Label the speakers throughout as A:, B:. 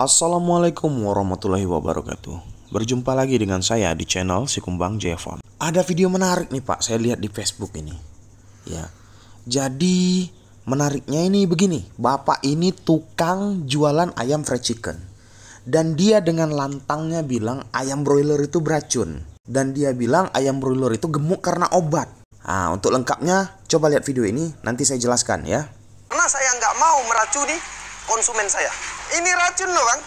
A: Assalamualaikum warahmatullahi wabarakatuh Berjumpa lagi dengan saya di channel Si Kumbang Jevon Ada video menarik nih pak, saya lihat di Facebook ini Ya, Jadi menariknya ini begini Bapak ini tukang jualan ayam fried chicken Dan dia dengan lantangnya bilang ayam broiler itu beracun Dan dia bilang ayam broiler itu gemuk karena obat Nah untuk lengkapnya coba lihat video ini nanti saya jelaskan ya Karena saya nggak mau meracuni konsumen saya ini racun loh bang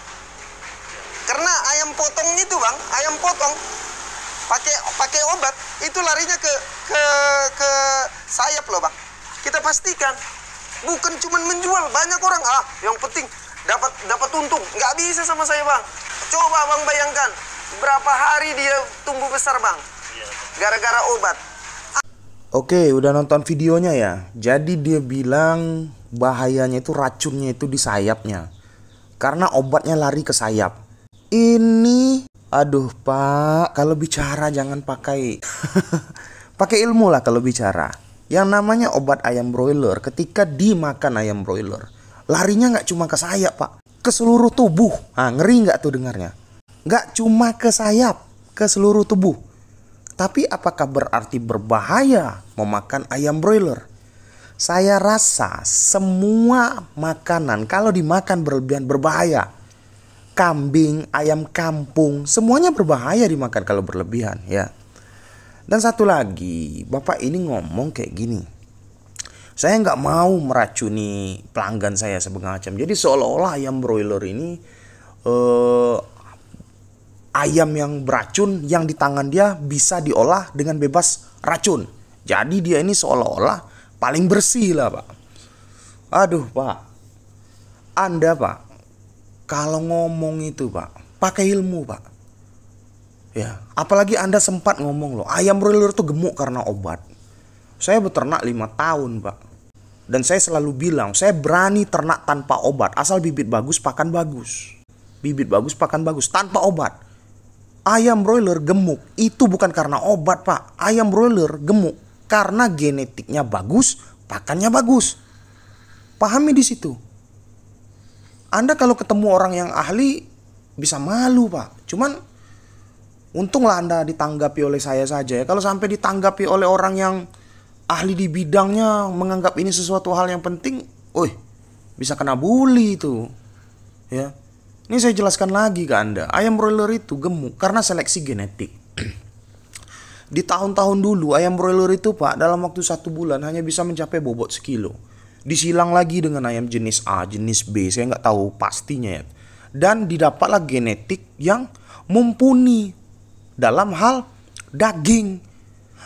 A: karena ayam potong itu bang ayam potong pakai pakai obat itu larinya ke ke ke sayap loh bang kita pastikan bukan cuma menjual banyak orang ah yang penting dapat dapat untung nggak bisa sama saya bang coba bang bayangkan berapa hari dia tumbuh besar bang gara-gara obat Oke, udah nonton videonya ya. Jadi dia bilang bahayanya itu racunnya itu di sayapnya karena obatnya lari ke sayap. Ini aduh Pak, kalau bicara jangan pakai pakai ilmu lah kalau bicara. Yang namanya obat ayam broiler ketika dimakan ayam broiler, larinya nggak cuma ke sayap, Pak. Ke seluruh tubuh. Ah, ngeri nggak tuh dengarnya? Nggak cuma ke sayap, ke seluruh tubuh. Tapi apakah berarti berbahaya memakan ayam broiler? Saya rasa semua makanan kalau dimakan berlebihan berbahaya. Kambing, ayam kampung, semuanya berbahaya dimakan kalau berlebihan ya. Dan satu lagi, Bapak ini ngomong kayak gini. Saya nggak mau meracuni pelanggan saya macam. Jadi seolah-olah ayam broiler ini eh, ayam yang beracun yang di tangan dia bisa diolah dengan bebas racun. Jadi dia ini seolah-olah paling bersih lah pak aduh pak anda pak kalau ngomong itu pak pakai ilmu pak ya apalagi anda sempat ngomong loh ayam broiler tuh gemuk karena obat saya beternak lima tahun pak dan saya selalu bilang saya berani ternak tanpa obat asal bibit bagus pakan bagus bibit bagus pakan bagus tanpa obat ayam broiler gemuk itu bukan karena obat pak ayam broiler gemuk karena genetiknya bagus, pakannya bagus. Pahami di situ. Anda kalau ketemu orang yang ahli bisa malu, Pak. Cuman untunglah Anda ditanggapi oleh saya saja ya. Kalau sampai ditanggapi oleh orang yang ahli di bidangnya menganggap ini sesuatu hal yang penting, woi, bisa kena bully itu. Ya. Ini saya jelaskan lagi ke Anda. Ayam broiler itu gemuk karena seleksi genetik. Di tahun-tahun dulu ayam broiler itu pak dalam waktu satu bulan hanya bisa mencapai bobot sekilo. Disilang lagi dengan ayam jenis A, jenis B, saya nggak tahu pastinya ya. Dan didapatlah genetik yang mumpuni dalam hal daging.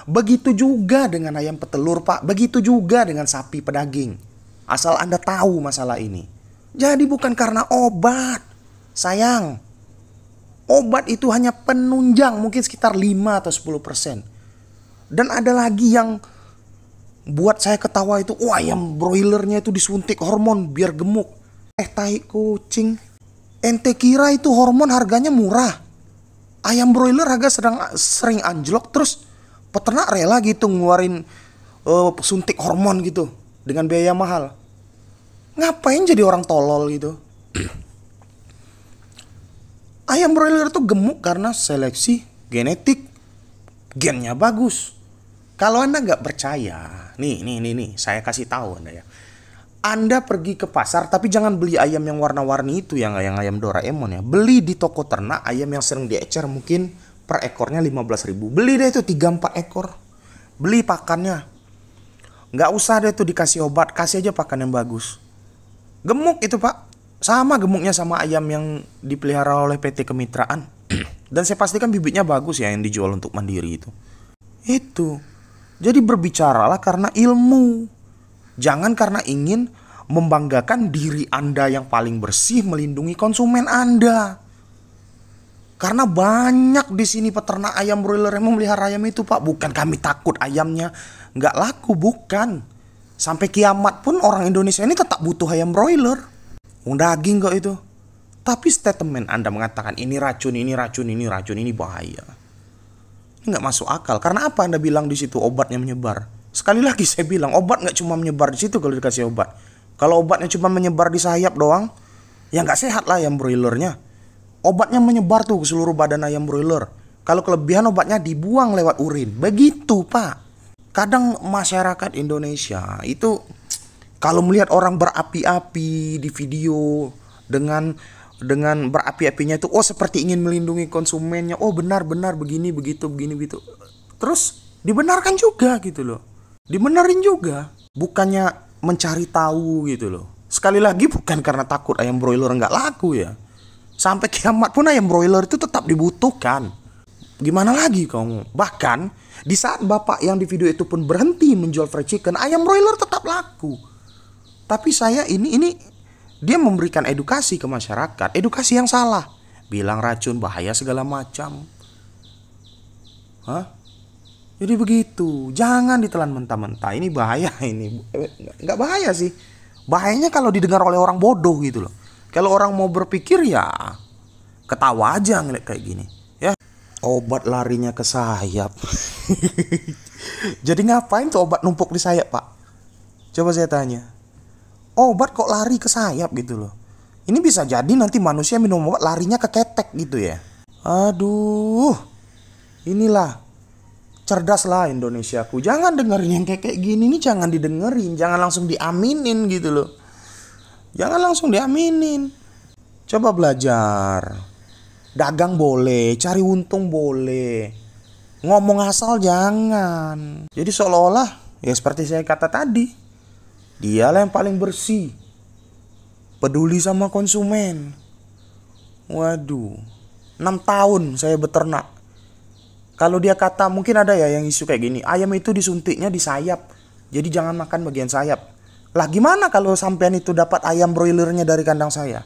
A: Begitu juga dengan ayam petelur pak, begitu juga dengan sapi pedaging. Asal Anda tahu masalah ini. Jadi bukan karena obat. Sayang, Obat itu hanya penunjang mungkin sekitar 5 atau 10 persen. Dan ada lagi yang buat saya ketawa itu, wah oh, ayam broilernya itu disuntik hormon biar gemuk. Eh tai kucing, ente kira itu hormon harganya murah? Ayam broiler harga sedang sering anjlok terus peternak rela gitu ngeluarin uh, suntik hormon gitu dengan biaya mahal. Ngapain jadi orang tolol gitu? ayam broiler itu gemuk karena seleksi genetik. Gennya bagus. Kalau Anda nggak percaya, nih, nih, nih, nih, saya kasih tahu Anda ya. Anda pergi ke pasar tapi jangan beli ayam yang warna-warni itu yang yang ayam Doraemon ya. Beli di toko ternak ayam yang sering diecer mungkin per ekornya 15 ribu. Beli deh itu 3-4 ekor. Beli pakannya. Nggak usah deh tuh dikasih obat, kasih aja pakan yang bagus. Gemuk itu pak, sama gemuknya sama ayam yang dipelihara oleh PT Kemitraan. Dan saya pastikan bibitnya bagus ya yang dijual untuk mandiri itu. Itu. Jadi berbicaralah karena ilmu. Jangan karena ingin membanggakan diri Anda yang paling bersih melindungi konsumen Anda. Karena banyak di sini peternak ayam broiler yang memelihara ayam itu pak Bukan kami takut ayamnya nggak laku, bukan Sampai kiamat pun orang Indonesia ini tetap butuh ayam broiler Wong daging kok itu. Tapi statement Anda mengatakan ini racun, ini racun, ini racun, ini bahaya. Ini nggak masuk akal. Karena apa Anda bilang di situ obatnya menyebar? Sekali lagi saya bilang obat nggak cuma menyebar di situ kalau dikasih obat. Kalau obatnya cuma menyebar di sayap doang, ya nggak sehat lah ayam broilernya. Obatnya menyebar tuh ke seluruh badan ayam broiler. Kalau kelebihan obatnya dibuang lewat urin. Begitu pak. Kadang masyarakat Indonesia itu kalau melihat orang berapi-api di video dengan dengan berapi-apinya itu oh seperti ingin melindungi konsumennya. Oh benar-benar begini begitu begini begitu. Terus dibenarkan juga gitu loh. Dibenerin juga, bukannya mencari tahu gitu loh. Sekali lagi bukan karena takut ayam broiler nggak laku ya. Sampai kiamat pun ayam broiler itu tetap dibutuhkan gimana lagi kamu? Bahkan di saat bapak yang di video itu pun berhenti menjual fried chicken, ayam broiler tetap laku. Tapi saya ini ini dia memberikan edukasi ke masyarakat, edukasi yang salah. Bilang racun bahaya segala macam. Hah? Jadi begitu, jangan ditelan mentah-mentah. Ini bahaya ini. Nggak bahaya sih. Bahayanya kalau didengar oleh orang bodoh gitu loh. Kalau orang mau berpikir ya ketawa aja ngeliat kayak gini ya obat larinya ke sayap jadi ngapain tuh obat numpuk di sayap pak coba saya tanya obat kok lari ke sayap gitu loh. Ini bisa jadi nanti manusia minum obat larinya ke ketek gitu ya. Aduh. Inilah cerdaslah Indonesiaku. Jangan dengerin yang kayak gini nih jangan didengerin, jangan langsung diaminin gitu loh. Jangan langsung diaminin. Coba belajar. Dagang boleh, cari untung boleh. Ngomong asal jangan. Jadi seolah-olah ya seperti saya kata tadi, Dialah yang paling bersih. Peduli sama konsumen. Waduh. 6 tahun saya beternak. Kalau dia kata mungkin ada ya yang isu kayak gini, ayam itu disuntiknya di sayap. Jadi jangan makan bagian sayap. Lah gimana kalau sampean itu dapat ayam broilernya dari kandang saya?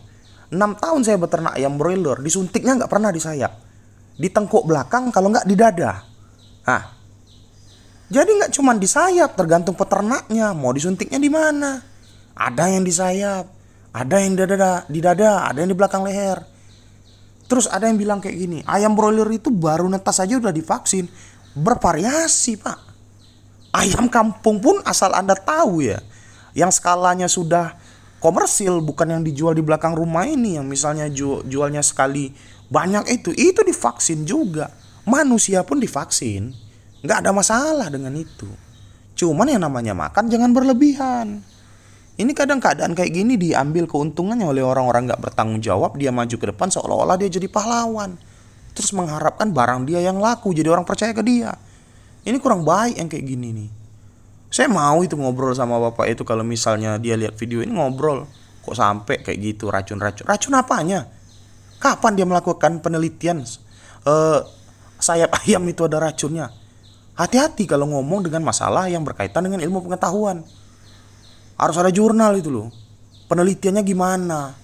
A: 6 tahun saya beternak ayam broiler, disuntiknya nggak pernah di sayap. Di tengkuk belakang kalau nggak di dada. Ah, jadi nggak cuma di sayap, tergantung peternaknya. Mau disuntiknya di mana? Ada yang di sayap, ada yang di dada, di dada, ada yang di belakang leher. Terus ada yang bilang kayak gini, ayam broiler itu baru netas aja udah divaksin. Bervariasi pak. Ayam kampung pun asal anda tahu ya. Yang skalanya sudah komersil bukan yang dijual di belakang rumah ini yang misalnya jualnya sekali banyak itu itu divaksin juga manusia pun divaksin nggak ada masalah dengan itu cuman yang namanya makan jangan berlebihan ini kadang keadaan kayak gini diambil keuntungannya oleh orang-orang nggak bertanggung jawab dia maju ke depan seolah-olah dia jadi pahlawan terus mengharapkan barang dia yang laku jadi orang percaya ke dia ini kurang baik yang kayak gini nih saya mau itu ngobrol sama bapak itu kalau misalnya dia lihat video ini ngobrol kok sampai kayak gitu racun-racun racun apanya kapan dia melakukan penelitian uh, sayap ayam itu ada racunnya Hati-hati kalau ngomong dengan masalah yang berkaitan dengan ilmu pengetahuan. Harus ada jurnal itu loh. Penelitiannya gimana?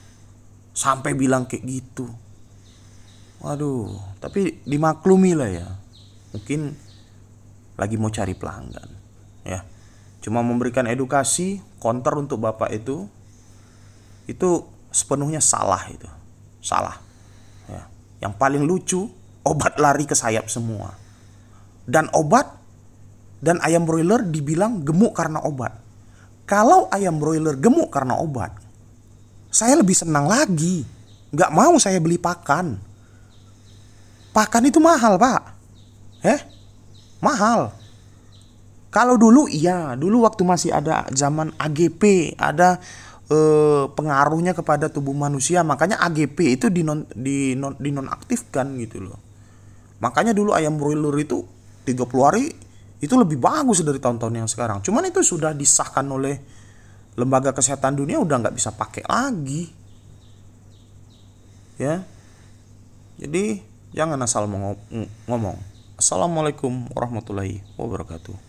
A: Sampai bilang kayak gitu. Waduh, tapi dimaklumi lah ya. Mungkin lagi mau cari pelanggan, ya. Cuma memberikan edukasi konter untuk bapak itu itu sepenuhnya salah itu. Salah. Ya. Yang paling lucu obat lari ke sayap semua dan obat dan ayam broiler dibilang gemuk karena obat. Kalau ayam broiler gemuk karena obat, saya lebih senang lagi. Gak mau saya beli pakan. Pakan itu mahal, Pak. Eh? Mahal. Kalau dulu iya, dulu waktu masih ada zaman AGP, ada eh, pengaruhnya kepada tubuh manusia, makanya AGP itu dinon, dinon, dinonaktifkan gitu loh. Makanya dulu ayam broiler itu 30 hari itu lebih bagus dari tahun-tahun yang sekarang. Cuman itu sudah disahkan oleh lembaga kesehatan dunia udah nggak bisa pakai lagi. Ya. Jadi jangan asal ngomong. Assalamualaikum warahmatullahi wabarakatuh.